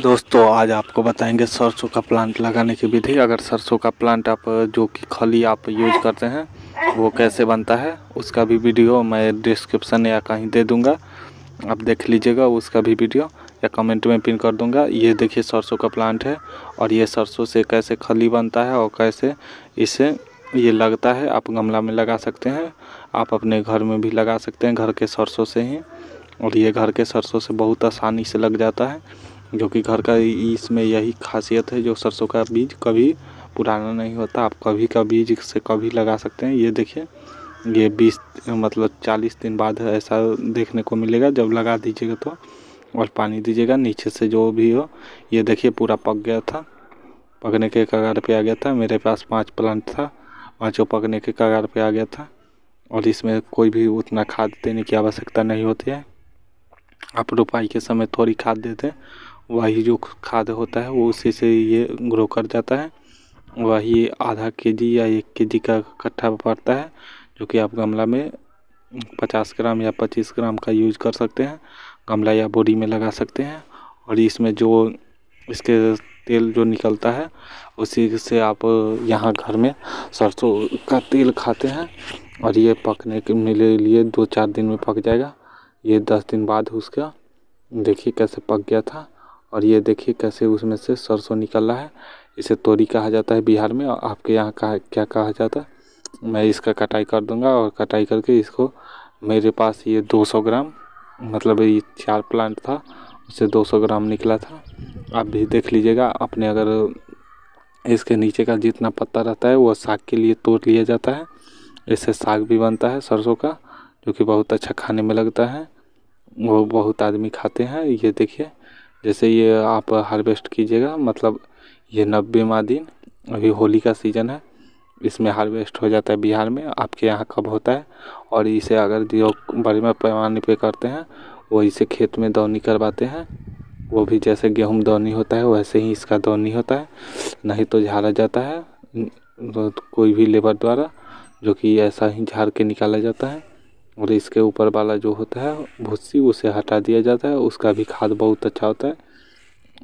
दोस्तों आज आपको बताएंगे सरसों का प्लांट लगाने की विधि अगर सरसों का प्लांट आप जो कि खली आप यूज करते हैं वो कैसे बनता है उसका भी वीडियो मैं डिस्क्रिप्शन या कहीं दे दूंगा आप देख लीजिएगा उसका भी वीडियो या कमेंट में पिन कर दूंगा ये देखिए सरसों का प्लांट है और ये सरसों से कैसे खली बनता है और कैसे इसे ये लगता है आप गमला में लगा सकते हैं आप अपने घर में भी लगा सकते हैं घर के सरसों से ही और ये घर के सरसों से बहुत आसानी से लग जाता है जो कि घर का इसमें यही खासियत है जो सरसों का बीज कभी पुराना नहीं होता आप कभी का बीज से कभी लगा सकते हैं ये देखिए ये बीस मतलब चालीस दिन बाद ऐसा देखने को मिलेगा जब लगा दीजिएगा तो और पानी दीजिएगा नीचे से जो भी हो ये देखिए पूरा पक गया था पकने के कगार पे आ गया था मेरे पास पांच प्लांट था पाँचों पकने के कगार पे आ गया था और इसमें कोई भी उतना खाद देने की आवश्यकता नहीं होती है आप रुपाई के समय थोड़ी खाद देते वही जो खाद होता है वो उसी से ये ग्रो कर जाता है वही आधा के जी या एक के जी का कट्ठा पड़ता है जो कि आप गमला में पचास ग्राम या पच्चीस ग्राम का यूज कर सकते हैं गमला या बोरी में लगा सकते हैं और इसमें जो इसके तेल जो निकलता है उसी से आप यहाँ घर में सरसों का तेल खाते हैं और ये पकने के मेरे लिए दो चार दिन में पक जाएगा ये दस दिन बाद उसका देखिए कैसे पक गया था और ये देखिए कैसे उसमें से सरसों निकल रहा है इसे तोरी कहा जाता है बिहार में और आपके यहाँ कहा क्या कहा जाता है मैं इसका कटाई कर दूंगा और कटाई करके इसको मेरे पास ये 200 ग्राम मतलब ये चार प्लांट था उससे 200 ग्राम निकला था आप भी देख लीजिएगा अपने अगर इसके नीचे का जितना पत्ता रहता है वो साग के लिए तोड़ लिया जाता है इससे साग भी बनता है सरसों का जो कि बहुत अच्छा खाने में लगता है वो बहुत आदमी खाते हैं ये देखिए जैसे ये आप हार्वेस्ट कीजिएगा मतलब ये नब्बेवा दिन अभी होली का सीज़न है इसमें हार्वेस्ट हो जाता है बिहार में आपके यहाँ कब होता है और इसे अगर जो बड़े में पैमाने पे करते हैं वो इसे खेत में दौनी करवाते हैं वो भी जैसे गेहूँ दौनी होता है वैसे ही इसका दौनी होता है नहीं तो झाड़ा जाता है तो कोई भी लेबर द्वारा जो कि ऐसा ही झाड़ के निकाला जाता है और इसके ऊपर वाला जो होता है भूसी उसे हटा दिया जाता है उसका भी खाद बहुत अच्छा होता है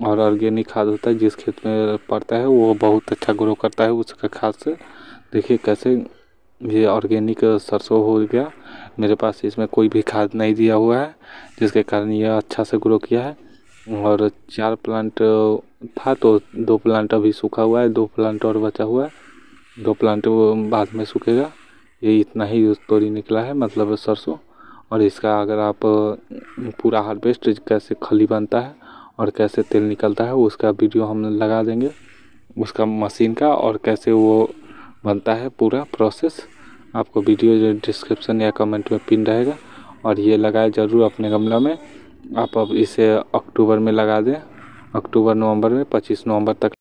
और ऑर्गेनिक खाद होता है जिस खेत में पड़ता है वो बहुत अच्छा ग्रो करता है उसका खाद से देखिए कैसे ये ऑर्गेनिक सरसों हो गया मेरे पास इसमें कोई भी खाद नहीं दिया हुआ है जिसके कारण यह अच्छा से ग्रो किया है और चार प्लांट था तो दो प्लांट अभी सूखा हुआ है दो प्लांट और बचा हुआ है दो प्लांट बाद में सूखेगा ये इतना ही तोरी निकला है मतलब सरसों और इसका अगर आप पूरा हार्वेस्ट कैसे खली बनता है और कैसे तेल निकलता है उसका वीडियो हम लगा देंगे उसका मशीन का और कैसे वो बनता है पूरा प्रोसेस आपको वीडियो डिस्क्रिप्शन या कमेंट में पिन रहेगा और ये लगाए ज़रूर अपने गमला में आप अब इसे अक्टूबर में लगा दें अक्टूबर नवंबर में 25 नवंबर तक